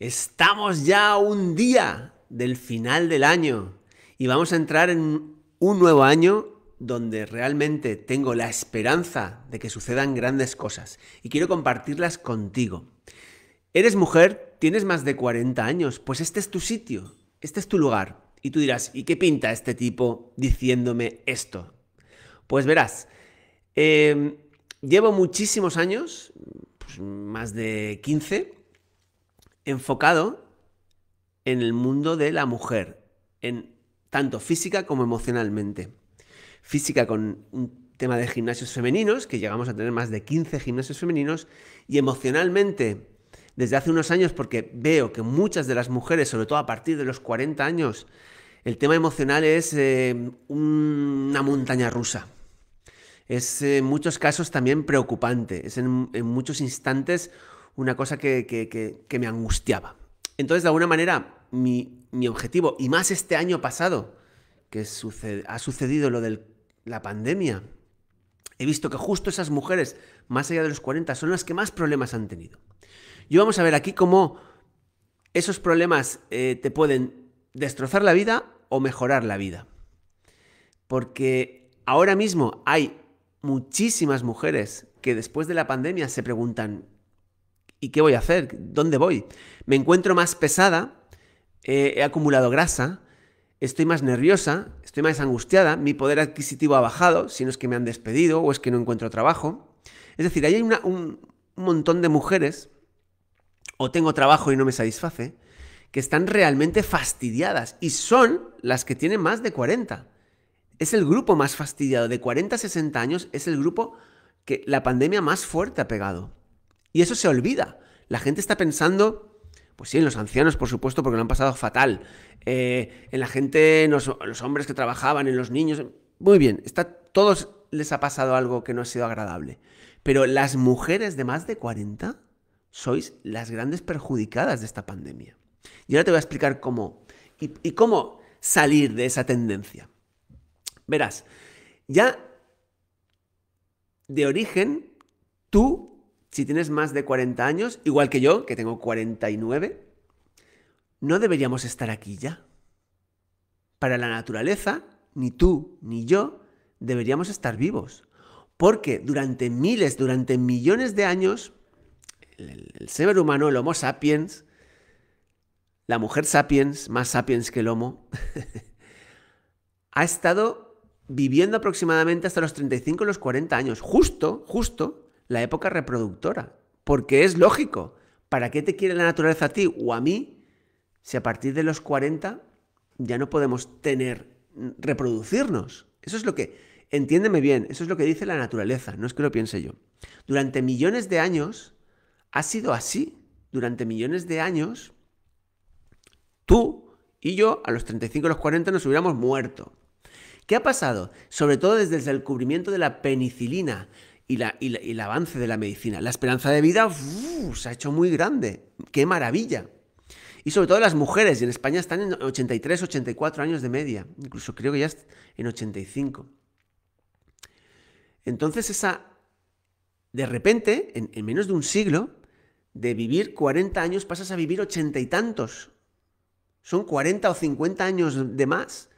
Estamos ya un día del final del año y vamos a entrar en un nuevo año donde realmente tengo la esperanza de que sucedan grandes cosas y quiero compartirlas contigo. ¿Eres mujer? ¿Tienes más de 40 años? Pues este es tu sitio, este es tu lugar. Y tú dirás, ¿y qué pinta este tipo diciéndome esto? Pues verás, eh, llevo muchísimos años, pues, más de 15, enfocado en el mundo de la mujer, en tanto física como emocionalmente. Física con un tema de gimnasios femeninos, que llegamos a tener más de 15 gimnasios femeninos, y emocionalmente, desde hace unos años, porque veo que muchas de las mujeres, sobre todo a partir de los 40 años, el tema emocional es eh, una montaña rusa. Es eh, en muchos casos también preocupante, es en, en muchos instantes una cosa que, me angustiaba. Entonces, de alguna manera, mi, objetivo, y más este año pasado, que ha sucedido lo de la pandemia, he visto que justo esas mujeres, más allá de los 40, son las que más problemas han tenido. Y vamos a ver aquí cómo esos problemas eh, te pueden destrozar la vida o mejorar la vida. Porque ahora mismo hay muchísimas mujeres que después de la pandemia se preguntan, ¿Y qué voy a hacer? ¿Dónde voy? Me encuentro más pesada, eh, he acumulado grasa, estoy más nerviosa, estoy más angustiada, mi poder adquisitivo ha bajado, si no es que me han despedido o es que no encuentro trabajo. Es decir, hay un montón de mujeres, o tengo trabajo y no me satisface, que están realmente fastidiadas y son las que tienen más de 40. Es el grupo más fastidiado, de 40 a 60 años es el grupo que la pandemia más fuerte ha pegado. Y eso se olvida. La gente está pensando, pues sí, en los ancianos, por supuesto, porque lo han pasado fatal. Eh, en la gente, en los, hombres que trabajaban, en los niños. Muy bien, está, todos les ha pasado algo que no ha sido agradable. Pero las mujeres de más de 40 sois las grandes perjudicadas de esta pandemia. Y ahora te voy a explicar cómo y cómo salir de esa tendencia. Verás, ya de origen tú si tienes más de 40 años, igual que yo, que tengo 49, no deberíamos estar aquí ya. Para la naturaleza, ni tú ni yo deberíamos estar vivos. Porque durante miles, durante millones de años, el, ser humano, el Homo sapiens, la mujer sapiens, más sapiens que el Homo, ha estado viviendo aproximadamente hasta los 35 los 40 años, justo, justo la época reproductora, porque es lógico. ¿Para qué te quiere la naturaleza a ti o a mí si a partir de los 40 ya no podemos tener, mm, reproducirnos? Eso es lo que, entiéndeme bien, eso es lo que dice la naturaleza, no es que lo piense yo. Durante millones de años ha sido así. Durante millones de años, tú y yo a los 35, a los 40 nos hubiéramos muerto. ¿Qué ha pasado? Sobre todo desde el descubrimiento de la penicilina, y, la, el avance de la medicina. La esperanza de vida se ha hecho muy grande. ¡Qué maravilla! Y sobre todo las mujeres, y en España están en 83, 84 años de media, incluso creo que ya en 85. Entonces esa, de repente, en, en menos de un siglo, de vivir 40 años pasas a vivir ochenta y tantos. Son 40 o 50 años de más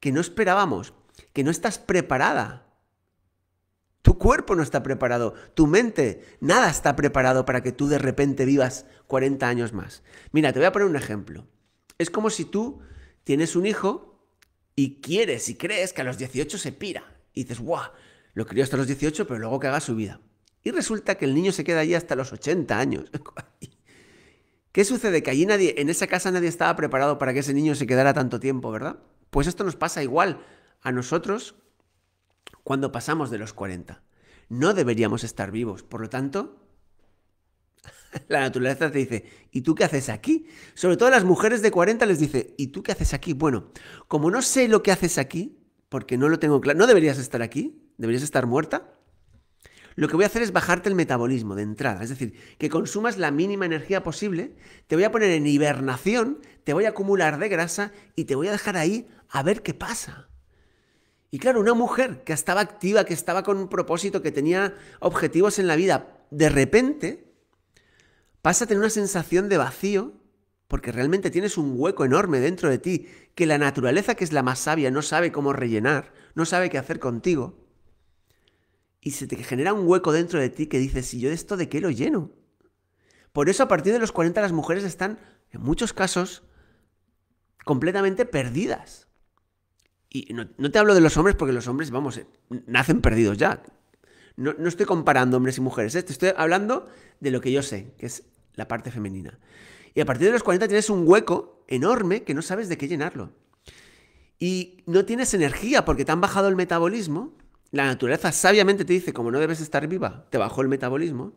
que no esperábamos, que no estás preparada tu cuerpo no está preparado, tu mente, nada está preparado para que tú de repente vivas 40 años más. Mira, te voy a poner un ejemplo. Es como si tú tienes un hijo y quieres y crees que a los 18 se pira. Y dices, guau, lo crió hasta los 18, pero luego que haga su vida. Y resulta que el niño se queda allí hasta los 80 años. ¿Qué sucede? Que allí nadie, en esa casa nadie estaba preparado para que ese niño se quedara tanto tiempo, ¿verdad? Pues esto nos pasa igual a nosotros cuando pasamos de los 40. No deberíamos estar vivos, por lo tanto, la naturaleza te dice, ¿y tú qué haces aquí? Sobre todo a las mujeres de 40 les dice, ¿y tú qué haces aquí? Bueno, como no sé lo que haces aquí, porque no lo tengo claro, no deberías estar aquí, deberías estar muerta, lo que voy a hacer es bajarte el metabolismo de entrada, es decir, que consumas la mínima energía posible, te voy a poner en hibernación, te voy a acumular de grasa y te voy a dejar ahí a ver qué pasa. Y claro, una mujer que estaba activa, que estaba con un propósito, que tenía objetivos en la vida, de repente pasa a tener una sensación de vacío porque realmente tienes un hueco enorme dentro de ti que la naturaleza, que es la más sabia, no sabe cómo rellenar, no sabe qué hacer contigo. Y se te genera un hueco dentro de ti que dices, ¿y yo esto de qué lo lleno? Por eso a partir de los 40 las mujeres están, en muchos casos, completamente perdidas. Y no, te hablo de los hombres porque los hombres, vamos, eh, nacen perdidos ya. No, estoy comparando hombres y mujeres, ¿eh? estoy hablando de lo que yo sé, que es la parte femenina. Y a partir de los 40 tienes un hueco enorme que no sabes de qué llenarlo. Y no tienes energía porque te han bajado el metabolismo. La naturaleza sabiamente te dice, como no debes estar viva, te bajó el metabolismo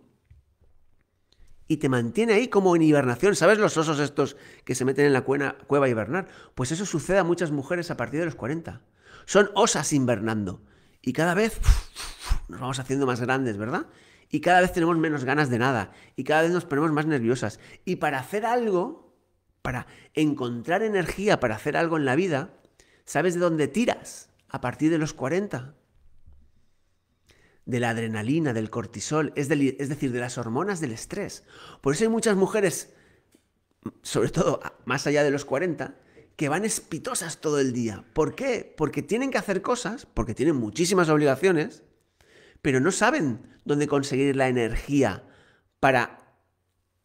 y te mantiene ahí como en hibernación. ¿Sabes los osos estos que se meten en la cueva a hibernar? Pues eso sucede a muchas mujeres a partir de los 40. Son osas invernando Y cada vez nos vamos haciendo más grandes, ¿verdad? Y cada vez tenemos menos ganas de nada. Y cada vez nos ponemos más nerviosas. Y para hacer algo, para encontrar energía para hacer algo en la vida, ¿sabes de dónde tiras? A partir de los 40 de la adrenalina, del cortisol, es, decir, de las hormonas del estrés. Por eso hay muchas mujeres, sobre todo más allá de los 40, que van espitosas todo el día. ¿Por qué? Porque tienen que hacer cosas, porque tienen muchísimas obligaciones, pero no saben dónde conseguir la energía para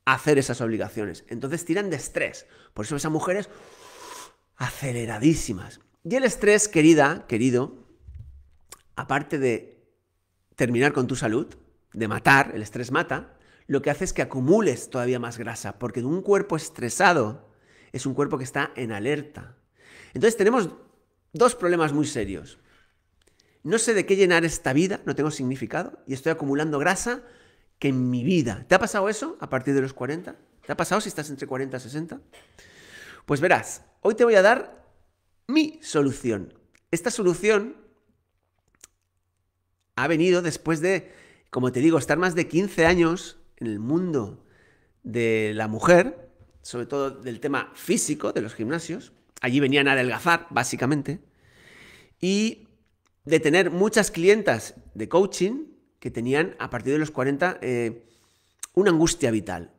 hacer esas obligaciones. Entonces tiran de estrés. Por eso esas mujeres aceleradísimas. Y el estrés, querida, querido, aparte de terminar con tu salud, de matar, el estrés mata, lo que hace es que acumules todavía más grasa, porque un cuerpo estresado es un cuerpo que está en alerta. Entonces tenemos dos problemas muy serios. No sé de qué llenar esta vida, no tengo significado, y estoy acumulando grasa que en mi vida. ¿Te ha pasado eso a partir de los 40? ¿Te ha pasado si estás entre 40 y 60? Pues verás, hoy te voy a dar mi solución. Esta solución ha venido después de, como te digo, estar más de 15 años en el mundo de la mujer, sobre todo del tema físico de los gimnasios. Allí venían a adelgazar, básicamente. Y de tener muchas clientas de coaching que tenían a partir de los 40 eh, una angustia vital.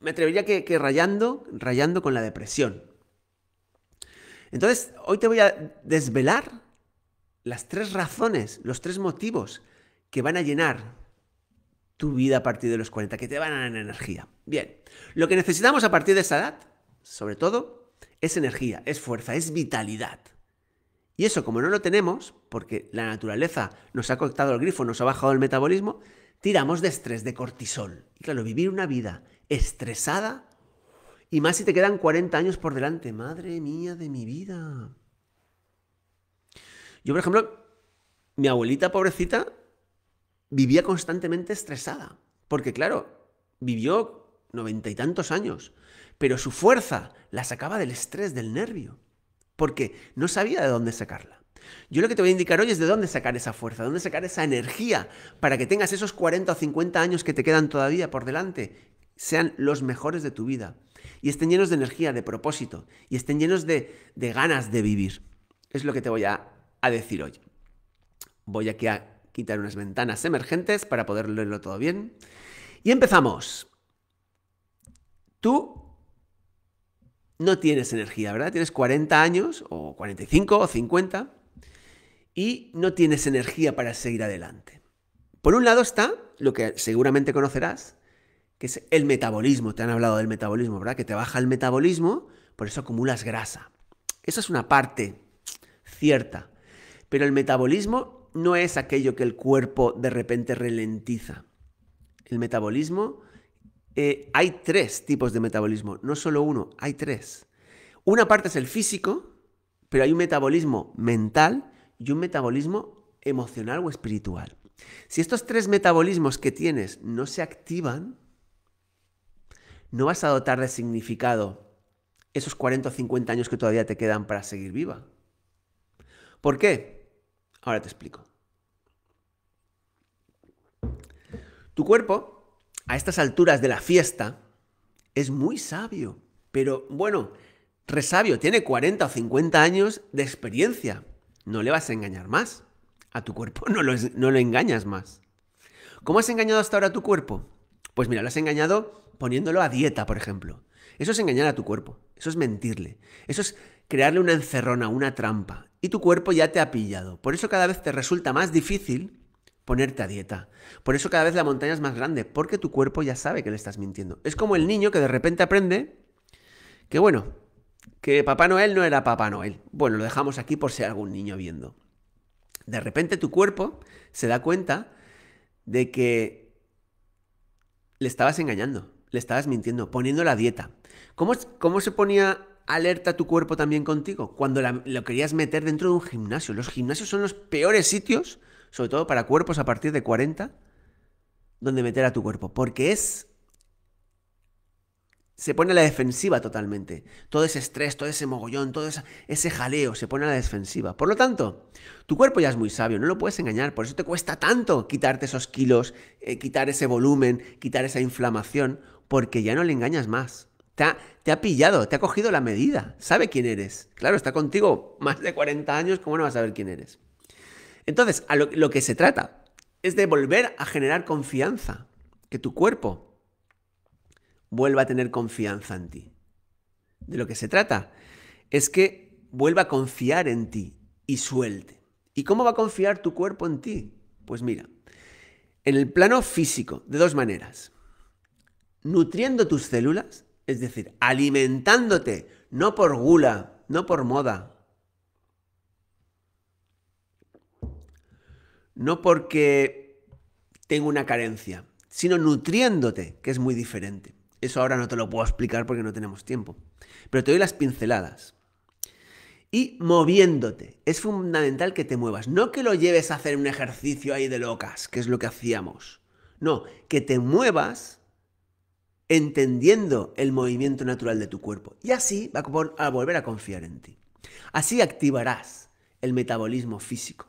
Me atrevería que, que rayando, rayando con la depresión. Entonces, hoy te voy a desvelar las tres razones, los tres motivos que van a llenar tu vida a partir de los 40, que te van a dar energía. Bien, lo que necesitamos a partir de esa edad, sobre todo, es energía, es fuerza, es vitalidad. Y eso como no lo tenemos, porque la naturaleza nos ha cortado el grifo, nos ha bajado el metabolismo, tiramos de estrés, de cortisol. Y claro, vivir una vida estresada, y más si te quedan 40 años por delante, madre mía de mi vida. Yo, por ejemplo, mi abuelita pobrecita vivía constantemente estresada, porque claro, vivió noventa y tantos años, pero su fuerza la sacaba del estrés, del nervio, porque no sabía de dónde sacarla. Yo lo que te voy a indicar hoy es de dónde sacar esa fuerza, de dónde sacar esa energía para que tengas esos 40 o 50 años que te quedan todavía por delante, sean los mejores de tu vida y estén llenos de energía, de propósito y estén llenos de, de ganas de vivir. Es lo que te voy a a decir, hoy. voy aquí a quitar unas ventanas emergentes para poder leerlo todo bien. Y empezamos. Tú no tienes energía, ¿verdad? Tienes 40 años, o 45, o 50, y no tienes energía para seguir adelante. Por un lado está lo que seguramente conocerás, que es el metabolismo. Te han hablado del metabolismo, ¿verdad? Que te baja el metabolismo, por eso acumulas grasa. Esa es una parte cierta. Pero el metabolismo no es aquello que el cuerpo de repente ralentiza. El metabolismo, eh, hay tres tipos de metabolismo, no solo uno, hay tres. Una parte es el físico, pero hay un metabolismo mental y un metabolismo emocional o espiritual. Si estos tres metabolismos que tienes no se activan, no vas a dotar de significado esos 40 o 50 años que todavía te quedan para seguir viva. ¿Por qué? Ahora te explico. Tu cuerpo, a estas alturas de la fiesta, es muy sabio, pero bueno, resabio, tiene 40 o 50 años de experiencia. No le vas a engañar más. A tu cuerpo no lo, engañas más. ¿Cómo has engañado hasta ahora a tu cuerpo? Pues mira, lo has engañado poniéndolo a dieta, por ejemplo. Eso es engañar a tu cuerpo, eso es mentirle, eso es crearle una encerrona, una trampa, y tu cuerpo ya te ha pillado. Por eso cada vez te resulta más difícil ponerte a dieta. Por eso cada vez la montaña es más grande, porque tu cuerpo ya sabe que le estás mintiendo. Es como el niño que de repente aprende que, bueno, que Papá Noel no era Papá Noel. Bueno, lo dejamos aquí por si algún niño viendo. De repente tu cuerpo se da cuenta de que le estabas engañando, le estabas mintiendo, poniendo la dieta. ¿Cómo, cómo se ponía alerta tu cuerpo también contigo? Cuando lo querías meter dentro de un gimnasio. Los gimnasios son los peores sitios, sobre todo para cuerpos a partir de 40, donde meter a tu cuerpo. Porque es... Se pone a la defensiva totalmente. Todo ese estrés, todo ese mogollón, todo ese jaleo se pone a la defensiva. Por lo tanto, tu cuerpo ya es muy sabio, no lo puedes engañar. Por eso te cuesta tanto quitarte esos kilos, eh, quitar ese volumen, quitar esa inflamación, porque ya no le engañas más. Te ha, pillado, te ha cogido la medida, sabe quién eres. Claro, está contigo más de 40 años, ¿cómo no va a saber quién eres? Entonces, a lo que se trata es de volver a generar confianza, que tu cuerpo vuelva a tener confianza en ti. De lo que se trata es que vuelva a confiar en ti y suelte. ¿Y cómo va a confiar tu cuerpo en ti? Pues mira, en el plano físico, de dos maneras. Nutriendo tus células, es decir, alimentándote, no por gula, no por moda. No porque tengo una carencia, sino nutriéndote, que es muy diferente. Eso ahora no te lo puedo explicar porque no tenemos tiempo. Pero te doy las pinceladas. Y moviéndote. Es fundamental que te muevas. No que lo lleves a hacer un ejercicio ahí de locas, que es lo que hacíamos. No, que te muevas entendiendo el movimiento natural de tu cuerpo. Y así va a volver a confiar en ti. Así activarás el metabolismo físico.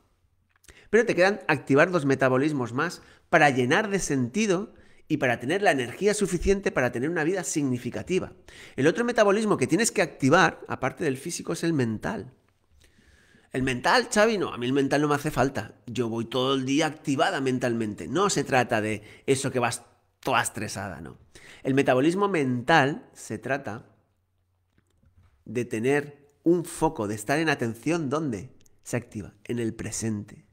Pero te quedan activar dos metabolismos más para llenar de sentido y para tener la energía suficiente para tener una vida significativa. El otro metabolismo que tienes que activar, aparte del físico, es el mental. El mental, Xavi, no, a mí el mental no me hace falta. Yo voy todo el día activada mentalmente. No se trata de eso que vas toda estresada, ¿no? El metabolismo mental se trata de tener un foco, de estar en atención ¿dónde? Se activa, en el presente.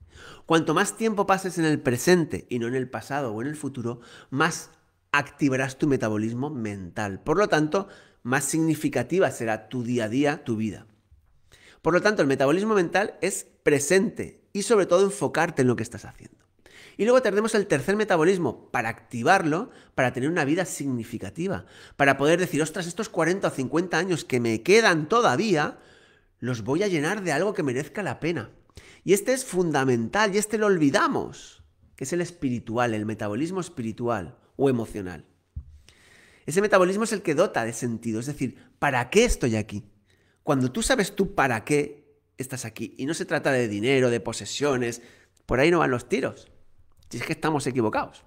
Cuanto más tiempo pases en el presente y no en el pasado o en el futuro, más activarás tu metabolismo mental. Por lo tanto, más significativa será tu día a día, tu vida. Por lo tanto, el metabolismo mental es presente y sobre todo enfocarte en lo que estás haciendo. Y luego tenemos el tercer metabolismo para activarlo, para tener una vida significativa, para poder decir, ostras, estos 40 o 50 años que me quedan todavía, los voy a llenar de algo que merezca la pena. Y este es fundamental y este lo olvidamos, que es el espiritual, el metabolismo espiritual o emocional. Ese metabolismo es el que dota de sentido, es decir, ¿para qué estoy aquí? Cuando tú sabes tú para qué estás aquí, y no se trata de dinero, de posesiones, por ahí no van los tiros. Si es que estamos equivocados.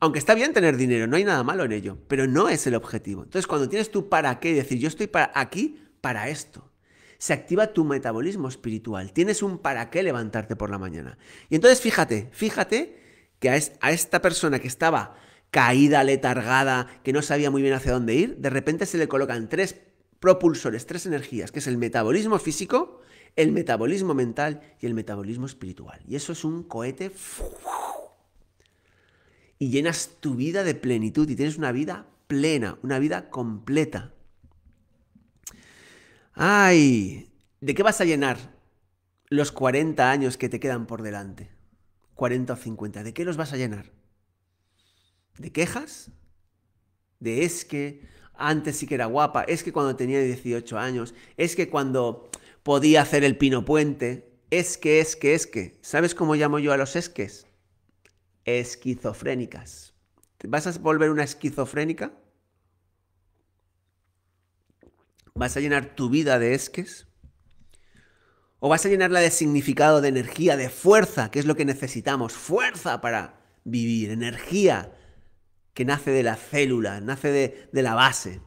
Aunque está bien tener dinero, no hay nada malo en ello, pero no es el objetivo. Entonces, cuando tienes tu para qué, decir yo estoy para aquí para esto, se activa tu metabolismo espiritual. Tienes un para qué levantarte por la mañana. Y entonces, fíjate, fíjate que a esta persona que estaba caída, letargada, que no sabía muy bien hacia dónde ir, de repente se le colocan tres propulsores, tres energías, que es el metabolismo físico, el metabolismo mental y el metabolismo espiritual. Y eso es un cohete y llenas tu vida de plenitud y tienes una vida plena, una vida completa. Ay, ¿de qué vas a llenar los 40 años que te quedan por delante? 40 o 50, ¿de qué los vas a llenar? ¿De quejas? ¿De es que? antes sí que era guapa, es que cuando tenía 18 años, es que cuando podía hacer el pino puente, es que, es que, es que. ¿Sabes cómo llamo yo a los esques? Esquizofrénicas. ¿Vas a volver una esquizofrénica? ¿Vas a llenar tu vida de esques? ¿O vas a llenarla de significado, de energía, de fuerza, que es lo que necesitamos? Fuerza para vivir, energía que nace de la célula, nace de, la base.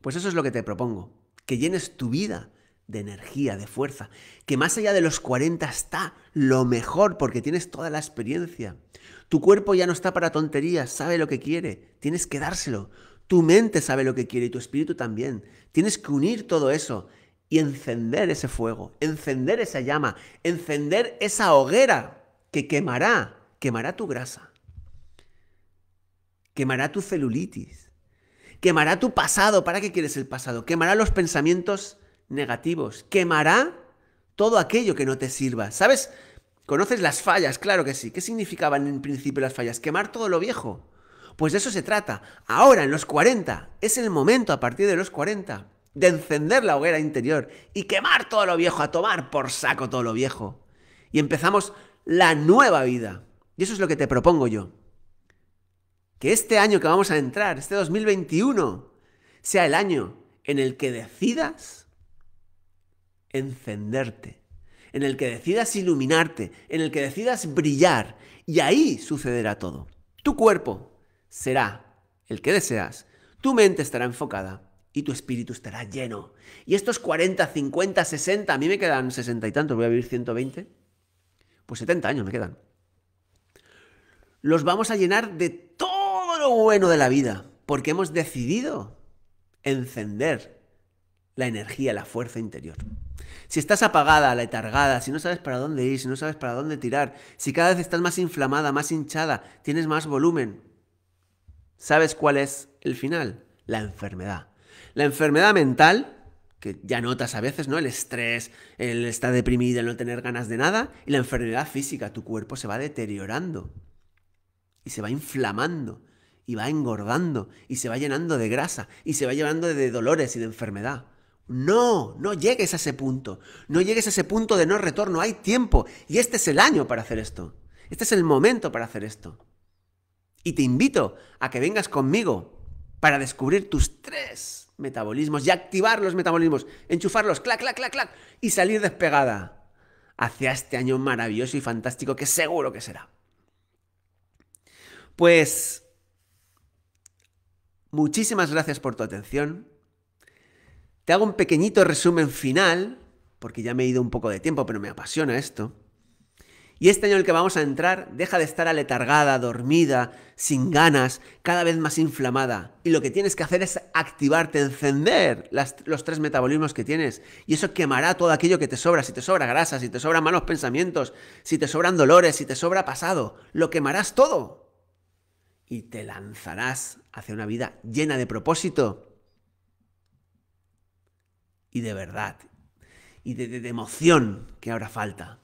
Pues eso es lo que te propongo, que llenes tu vida de energía, de fuerza, que más allá de los 40 está lo mejor porque tienes toda la experiencia. Tu cuerpo ya no está para tonterías, sabe lo que quiere, tienes que dárselo. Tu mente sabe lo que quiere y tu espíritu también. Tienes que unir todo eso y encender ese fuego, encender esa llama, encender esa hoguera que quemará, quemará tu grasa Quemará tu celulitis. Quemará tu pasado. ¿Para qué quieres el pasado? Quemará los pensamientos negativos. Quemará todo aquello que no te sirva. ¿Sabes? ¿Conoces las fallas? Claro que sí. ¿Qué significaban en principio las fallas? Quemar todo lo viejo. Pues de eso se trata. Ahora, en los 40, es el momento a partir de los 40 de encender la hoguera interior y quemar todo lo viejo, a tomar por saco todo lo viejo. Y empezamos la nueva vida. Y eso es lo que te propongo yo que este año que vamos a entrar, este 2021, sea el año en el que decidas encenderte, en el que decidas iluminarte, en el que decidas brillar. Y ahí sucederá todo. Tu cuerpo será el que deseas, tu mente estará enfocada y tu espíritu estará lleno. Y estos 40, 50, 60, a mí me quedan 60 y tantos, voy a vivir 120, pues 70 años me quedan. Los vamos a llenar de bueno de la vida, porque hemos decidido encender la energía, la fuerza interior. Si estás apagada, letargada, si no sabes para dónde ir, si no sabes para dónde tirar, si cada vez estás más inflamada, más hinchada, tienes más volumen, ¿sabes cuál es el final? La enfermedad. La enfermedad mental, que ya notas a veces, ¿no? El estrés, el estar deprimido, el no tener ganas de nada, y la enfermedad física, tu cuerpo se va deteriorando y se va inflamando y va engordando y se va llenando de grasa y se va llenando de dolores y de enfermedad. No, no llegues a ese punto. No llegues a ese punto de no retorno. Hay tiempo y este es el año para hacer esto. Este es el momento para hacer esto. Y te invito a que vengas conmigo para descubrir tus tres metabolismos y activar los metabolismos, enchufarlos, clac, clac, clac, clac, y salir despegada hacia este año maravilloso y fantástico que seguro que será. Pues Muchísimas gracias por tu atención. Te hago un pequeñito resumen final, porque ya me he ido un poco de tiempo, pero me apasiona esto. Y este año en el que vamos a entrar, deja de estar aletargada, dormida, sin ganas, cada vez más inflamada. Y lo que tienes que hacer es activarte, encender los tres metabolismos que tienes. Y eso quemará todo aquello que te sobra. Si te sobra grasa, si te sobran malos pensamientos, si te sobran dolores, si te sobra pasado, lo quemarás todo. Y te lanzarás hacia una vida llena de propósito y de verdad y de, emoción que ahora falta.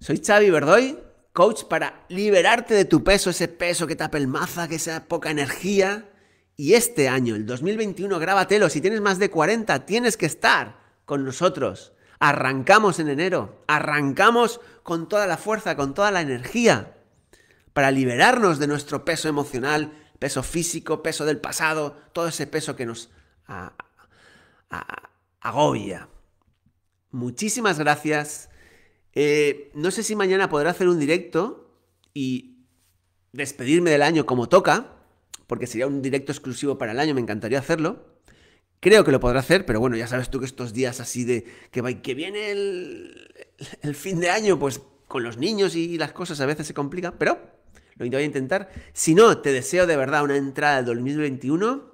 Soy Xavi Verdoy, coach para liberarte de tu peso, ese peso que te apelmaza, que sea poca energía. Y este año, el 2021, grábatelo. Si tienes más de 40, tienes que estar con nosotros. Arrancamos en enero, arrancamos con toda la fuerza, con toda la energía, para liberarnos de nuestro peso emocional peso físico, peso del pasado, todo ese peso que nos agobia. Muchísimas gracias. Eh, no sé si mañana podré hacer un directo y despedirme del año como toca, porque sería un directo exclusivo para el año, me encantaría hacerlo. Creo que lo podrá hacer, pero bueno, ya sabes tú que estos días así de que, que viene el, el fin de año, pues con los niños y las cosas a veces se complica, pero lo voy a intentar. Si no, te deseo de verdad una entrada del 2021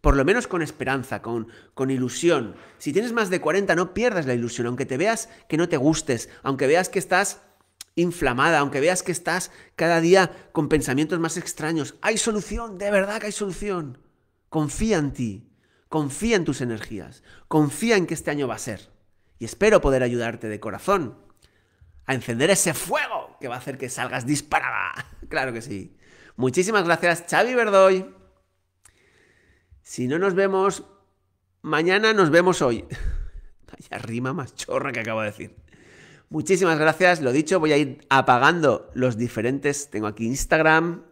por lo menos con esperanza, con, con, ilusión. Si tienes más de 40, no pierdas la ilusión, aunque te veas que no te gustes, aunque veas que estás inflamada, aunque veas que estás cada día con pensamientos más extraños. Hay solución, de verdad que hay solución. Confía en ti, confía en tus energías, confía en que este año va a ser. Y espero poder ayudarte de corazón a encender ese fuego que va a hacer que salgas disparada. Claro que sí. Muchísimas gracias, Xavi Verdoy. Si no nos vemos mañana, nos vemos hoy. Vaya rima más chorra que acabo de decir. Muchísimas gracias, lo dicho, voy a ir apagando los diferentes. Tengo aquí Instagram.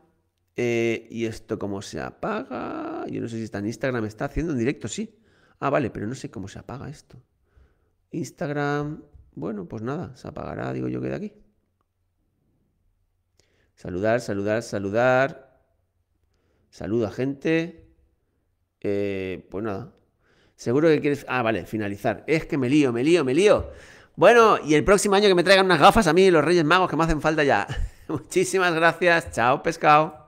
Eh, ¿Y esto cómo se apaga? Yo no sé si está en Instagram, está haciendo en directo, sí. Ah, vale, pero no sé cómo se apaga esto. Instagram, bueno, pues nada, se apagará, digo yo, que de aquí. Saludar, saludar, saludar. Saluda gente. Eh, pues nada. Seguro que quieres. Ah, vale, finalizar. Es que me lío, me lío, me lío. Bueno, y el próximo año que me traigan unas gafas a mí, los Reyes Magos, que me hacen falta ya. Muchísimas gracias. Chao, pescado.